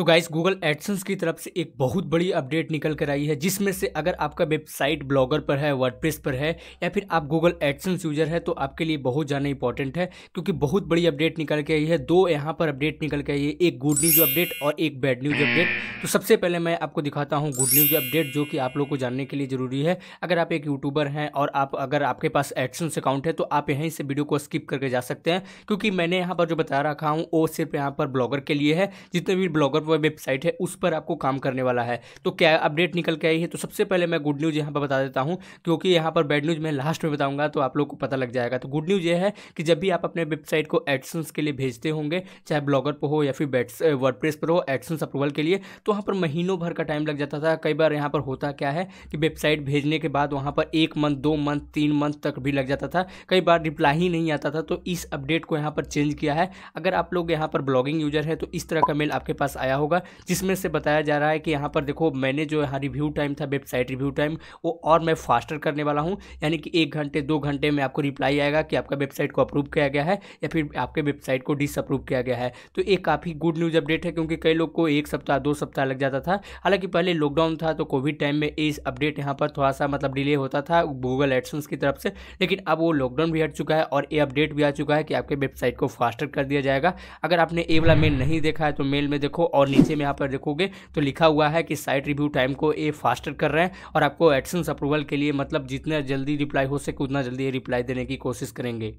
तो guys Google AdSense की तरफ से एक बहुत बड़ी अपडेट निकल कर आई है जिसमें से अगर आपका वेबसाइट ब्लॉगर पर है वर्डप्रेस पर है या फिर आप गूगल एडसन्स यूजर है तो आपके लिए बहुत ज़्यादा इंपॉर्टेंट है क्योंकि बहुत बड़ी अपडेट निकल के आई है दो यहाँ पर अपडेट निकल के आई है एक गुड न्यूज़ अपडेट और एक बैड न्यूज़ अपडेट तो सबसे पहले मैं आपको दिखाता हूँ गुड न्यूज़ अपडेट जो कि आप लोग को जानने के लिए ज़रूरी है अगर आप एक यूट्यूबर हैं और आप अगर आपके पास एडसन्स अकाउंट है तो आप यहीं से वीडियो को स्किप करके जा सकते हैं क्योंकि मैंने यहाँ पर जो बता रखा हूँ वो सिर्फ यहाँ पर ब्लॉगर के लिए है जितने भी ब्लॉगर वेबसाइट है उस पर आपको काम करने वाला है तो क्या अपडेट निकल के आई है तो सबसे पहले मैं गुड न्यूज़ यहाँ पर बता देता हूँ क्योंकि यहाँ पर बैड न्यूज़ मैं लास्ट में बताऊँगा तो आप लोग को पता लग जाएगा तो गुड न्यूज़ ये है कि जब भी आप अपने वेबसाइट को एडसन्स के लिए भेजते होंगे चाहे ब्लॉगर पर हो या फिर वर्ड वर्डप्रेस पर हो एडसन्स अप्रूवल के लिए तो वहाँ पर महीनों भर का टाइम लग जाता था कई बार यहाँ पर होता क्या है कि वेबसाइट भेजने के बाद वहाँ पर एक मंथ दो मंथ तीन मंथ तक भी लग जाता था कई बार रिप्लाई ही नहीं आता था तो इस अपडेट को यहाँ पर चेंज किया है अगर आप लोग यहाँ पर ब्लॉगिंग यूजर है तो इस तरह का मेल आपके पास आया होगा जिसमें से बताया जा रहा है कि यहाँ पर देखो मैंने जो यहाँ रिव्यू टाइम था वेबसाइट रिव्यू टाइम वो और मैं फास्टर करने वाला हूँ यानी कि एक घंटे दो घंटे में आपको रिप्लाई आएगा कि आपका वेबसाइट को अप्रूव किया गया है या फिर आपके वेबसाइट को डिसअप्रूव किया गया है तो ये काफ़ी गुड न्यूज़ अपडेट है क्योंकि कई लोग को एक सप्ताह दो सप्ताह लग जाता था हालांकि पहले लॉकडाउन था तो कोविड टाइम में इस अपडेट यहाँ पर थोड़ा सा मतलब डिले होता था गूगल एडसन्स की तरफ से लेकिन अब वो लॉकडाउन भी हट चुका है और ये अपडेट भी आ चुका है कि आपके वेबसाइट को फास्टर कर दिया जाएगा अगर आपने ए वाला मेल नहीं देखा है तो मेल में देखो और नीचे में यहाँ पर देखोगे तो लिखा हुआ है कि साइट रिव्यू टाइम को ये फास्टर कर रहे हैं और आपको एडसेंस अप्रूवल के लिए मतलब जितना जल्दी रिप्लाई हो सके उतना जल्दी रिप्लाई देने की कोशिश करेंगे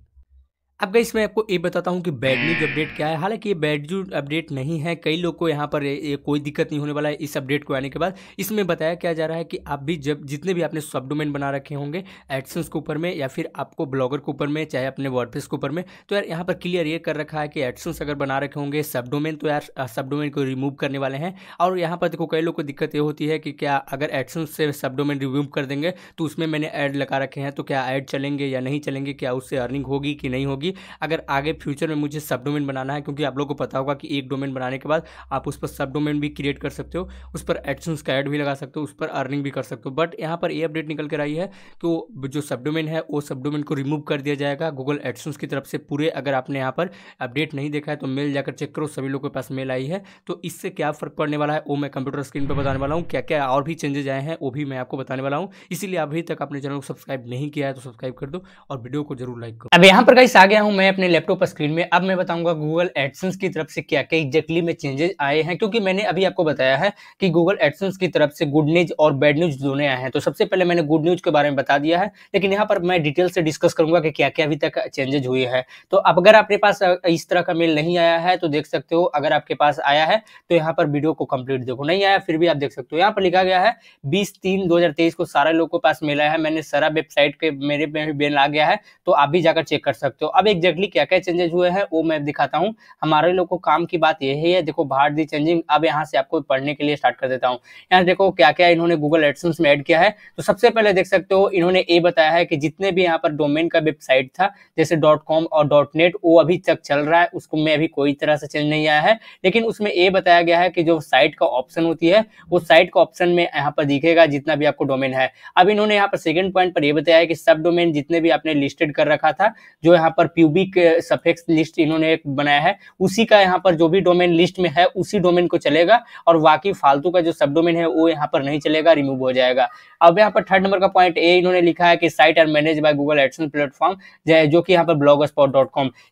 अब गई मैं आपको ये बताता हूँ कि बैड न्यूज अपडेट क्या है हालांकि ये बैड न्यूज अपडेट नहीं है कई लोग को यहाँ पर ये कोई दिक्कत नहीं होने वाला है इस अपडेट को आने के बाद इसमें बताया क्या जा रहा है कि आप भी जब जितने भी आपने सब डोमेन बना रखे होंगे एडसन्स के ऊपर में या फिर आपको ब्लॉगर के ऊपर में चाहे अपने वर्डप्रेस के ऊपर में तो यार यहाँ पर क्लियर ये कर रखा है कि एडसन्स अगर बना रखे होंगे सब डोमेन तो यार सब डोमेन को रिमूव करने वाले हैं और यहाँ पर देखो कई लोग को दिक्कत ये होती है कि क्या अगर एडसन्स से सब डोमेन रिमूव कर देंगे तो उसमें मैंने ऐड लगा रखे हैं तो क्या ऐड चलेंगे या नहीं चलेंगे क्या उससे अर्निंग होगी कि नहीं होगी कि अगर आगे फ्यूचर में मुझे सब डोमेन बनाना है क्योंकि आप लोगों को पता होगा कि एक डोमेन बनाने के बाद आप उस पर सब डोमेन भी क्रिएट कर सकते हो उस पर एडसन का एड भी लगा सकते हो उस पर अर्निंग भी कर सकते हो बट यहाँ पर ये अपडेट निकल कर आई है कि जो सब डोमेन है वो सब डोमेन को रिमूव कर दिया जाएगा गूगल एडसन की तरफ से पूरे अगर आपने यहाँ पर अपडेट नहीं देखा है तो मेल जाकर चेक करो सभी लोगों के पास मेल आई है तो इससे क्या फर्क पड़ने वाला है वो मैं कंप्यूटर स्क्रीन पर बताने वाला हूँ क्या क्या और भी चेंजेज आए हैं वो भी मैं आपको बताने वाला हूँ इसीलिए अभी तक अपने चैनल को सब्सक्राइब नहीं किया है तो सब्सक्राइब कर दो और वीडियो को जरूर लाइक करो अब यहाँ पर कहीं आगे आया हूं मैं अपने लैपटॉप स्क्रीन में अब मैं बताऊंगा गूगल एडसन्स की तरफ से क्या क्या एग्जैक्टली में चेंजेस आए हैं क्योंकि मैंने अभी आपको बताया है कि गूगल एडसन्स की तरफ से गुड न्यूज और बैड न्यूज दोनों आए हैं तो सबसे पहले मैंने गुड न्यूज के बारे में बता दिया है लेकिन यहाँ पर मैं डिटेल से डिस्कस करूंगा कि क्या क्या अभी तक चेंजेज हुए हैं तो अब अगर आपके पास इस तरह का मेल नहीं आया है तो देख सकते हो अगर आपके पास आया है तो यहाँ पर वीडियो को कंप्लीट देखो नहीं आया फिर भी आप देख सकते हो यहाँ पर लिखा गया है बीस तीन दो को सारे लोगों के पास मिला है मैंने सारा वेबसाइट के मेरे मेल आ गया है तो आप भी जाकर चेक कर सकते हो अब एग्जैक्टली क्या क्या चेंजेस हुए हैं वो मैं दिखाता हूँ हमारे लोग को काम की बात यही है देखो भार दी चेंजिंग अब यहाँ से आपको पढ़ने के लिए स्टार्ट कर देता हूँ यहाँ देखो क्या क्या इन्होंने गूगल एडसन्स में एड किया है तो सबसे पहले देख सकते हो इन्होंने ये बताया है कि जितने भी यहाँ पर डोमेन का वेबसाइट था जैसे डॉट कॉम और डॉट नेट वो अभी तक चल रहा है उसको में अभी कोई तरह से चेंज नहीं आया है लेकिन उसमें ये बताया गया है कि जो साइट का ऑप्शन होती है वो साइट का ऑप्शन में यहाँ पर दिखेगा जितना भी आपको डोमेन है अब इन्होंने यहाँ पर सेकेंड पॉइंट पर यह बताया है कि सब डोमेन जितने भी आपने लिस्टेड कर रखा था जो यहाँ पर प्यूबिक सफेक्स लिस्ट इन्होंने एक बनाया है उसी का यहाँ पर जो भी डोमेन लिस्ट में है उसी डोमेन को चलेगा और बाकी फालतू का जो सब डोमेन है वो यहाँ पर नहीं चलेगा रिमूव हो जाएगा अब यहाँ पर थर्ड नंबर का पॉइंट ए इन्होंने लिखा है कि site are manage by Google AdSense platform जो कि यहाँ पर ब्लॉग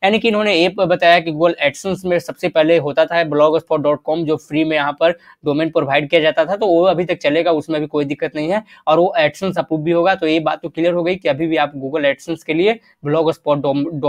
यानी कि इन्होंने ए बताया कि गूगल एडसन में सबसे पहले होता था ब्लॉग जो फ्री में यहाँ पर डोमेन प्रोवाइड किया जाता था तो वो अभी तक चलेगा उसमें भी कोई दिक्कत नहीं है और वो एडसन अप्रूव भी होगा तो ये बात तो क्लियर हो गई कि अभी भी आप गूगल एडसन के लिए ब्लॉग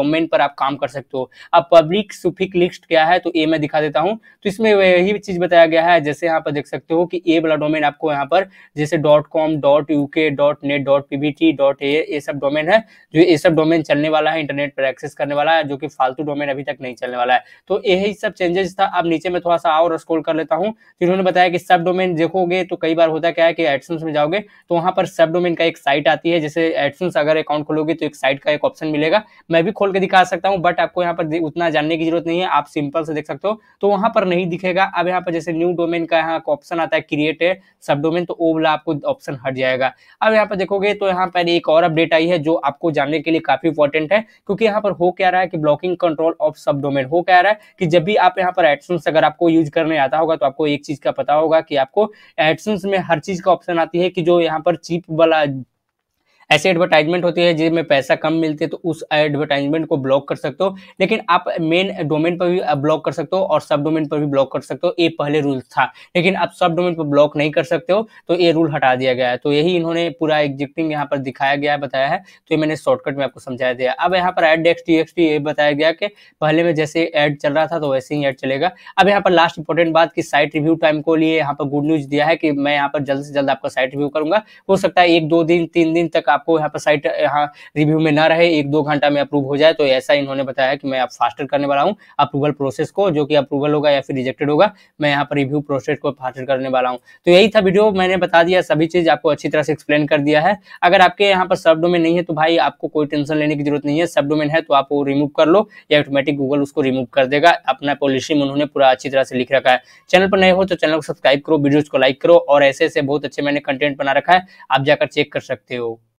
गवर्नमेंट पर आप काम कर सकते हो अब पब्लिक सुफिक लिस्ट क्या है तो ए मैं दिखा देता हूँ तो इसमें यही चीज बताया गया है जैसे यहाँ पर देख सकते हो कि ए वाला डोमेन आपको यहाँ पर जैसे dot com dot UK dot net dot PBT dot A ये सब डोमेन है जो ये सब डोमेन चलने वाला है इंटरनेट पर एक्सेस करने वाला है जो कि फालतू डोमेन अभी तक नहीं चलने वाला है तो यही सब चेंजेस था अब नीचे में थोड़ा सा और स्कोल कर लेता हूँ तो इन्होंने बताया कि सब डोमेन देखोगे तो कई बार होता क्या है कि एडसन्स में जाओगे तो वहाँ पर सब डोमेन का एक साइट आती है जैसे एडसन्स अगर अकाउंट खोलोगे तो एक साइट का एक ऑप्शन मिलेगा मैं भी खोल खोल के दिखा सकता हूँ बट आपको यहाँ पर उतना जानने की जरूरत नहीं है आप सिंपल से देख सकते हो तो वहां पर नहीं दिखेगा अब यहाँ पर जैसे न्यू डोमेन का यहाँ ऑप्शन आता है क्रिएट सब डोमेन तो वो वाला आपको ऑप्शन हट जाएगा अब यहाँ पर देखोगे तो यहाँ पर एक और अपडेट आई है जो आपको जानने के लिए काफी इंपॉर्टेंट है क्योंकि यहाँ पर हो क्या रहा है कि blocking control of subdomain हो क्या रहा है कि जब भी आप यहाँ पर एडसन्स अगर आपको यूज करने आता होगा तो आपको एक चीज का पता होगा कि आपको एडसन्स में हर चीज का ऑप्शन आती है कि जो यहाँ पर चीप वाला ऐसे एडवर्टाइजमेंट होती है जिसमें पैसा कम मिलते तो उस एडवर्टाइजमेंट को ब्लॉक कर सकते हो लेकिन आप मेन डोमेन पर भी ब्लॉक कर सकते हो और सब डोमेन पर भी ब्लॉक कर सकते हो ये पहले रूल था लेकिन आप सब डोमेन पर ब्लॉक नहीं कर सकते हो तो ये रूल हटा दिया गया है तो यही इन्होंने पूरा एग्जिटिंग यहाँ पर दिखाया गया है बताया है तो ये मैंने शॉर्टकट में आपको समझाया दिया अब यहाँ पर एड डेक्स टी ये बताया गया कि पहले में जैसे एड चल रहा था तो वैसे ही एड चलेगा अब यहाँ पर लास्ट इंपॉर्टेंट बात की साइट रिव्यू टाइम को लिए यहाँ पर गुड न्यूज दिया है कि मैं यहाँ पर जल्द से जल्द आपका साइट रिव्यू करूंगा हो सकता है एक दो दिन तीन दिन तक आप आपको यहाँ पर साइट यहाँ रिव्यू में ना रहे एक दो घंटा में अप्रूव हो जाए तो ऐसा इन्होंने बताया कि मैं आप फास्टर करने वाला हूँ अप्रूवल प्रोसेस को जो कि अप्रूवल होगा या फिर रिजेक्टेड होगा मैं यहाँ पर रिव्यू प्रोसेस को फास्टर करने वाला हूँ तो यही था वीडियो मैंने बता दिया सभी चीज आपको अच्छी तरह से एक्सप्लेन कर दिया है अगर आपके यहाँ पर सब डोमेन नहीं है तो भाई आपको कोई टेंशन लेने की जरूरत नहीं है सब डोमेन है तो आप वो रिमूव कर लो या ऑटोमेटिक गूगल उसको रिमूव कर देगा अपना पॉलिसी में उन्होंने पूरा अच्छी तरह से लिख रखा है चैनल पर नए हो तो चैनल को सब्सक्राइब करो वीडियोज को लाइक करो और ऐसे ऐसे बहुत अच्छे मैंने कंटेंट बना रखा है आप जाकर चेक कर सकते हो